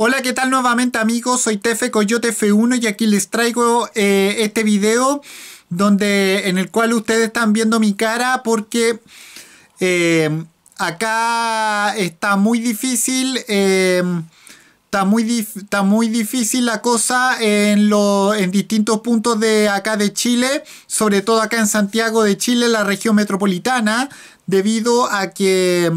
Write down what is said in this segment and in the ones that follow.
Hola, ¿qué tal nuevamente amigos? Soy Tefe Coyote F1 y aquí les traigo eh, este video donde, en el cual ustedes están viendo mi cara porque eh, acá está muy difícil... Eh, está muy, está muy difícil la cosa en, en distintos puntos de acá de Chile, sobre todo acá en Santiago de Chile, la región metropolitana, debido a que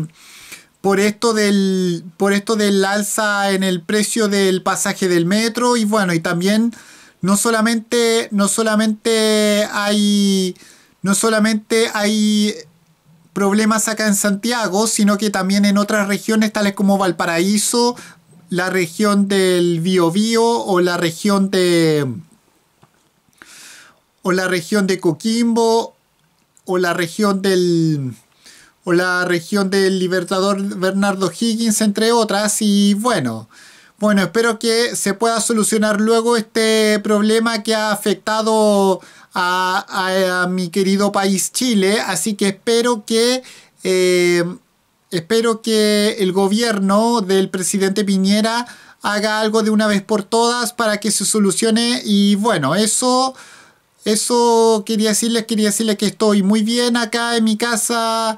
por esto del por esto del alza en el precio del pasaje del metro y bueno y también no solamente no solamente hay no solamente hay problemas acá en Santiago sino que también en otras regiones tales como Valparaíso la región del Biobío o la región de o la región de Coquimbo o la región del o la región del Libertador Bernardo Higgins, entre otras. Y bueno, bueno, espero que se pueda solucionar luego este problema que ha afectado a, mi querido país Chile. Así que espero que... Eh, espero que el gobierno del presidente Piñera haga algo de una vez por todas para que se solucione y bueno, eso eso quería decirles, quería decirles que estoy muy bien acá en mi casa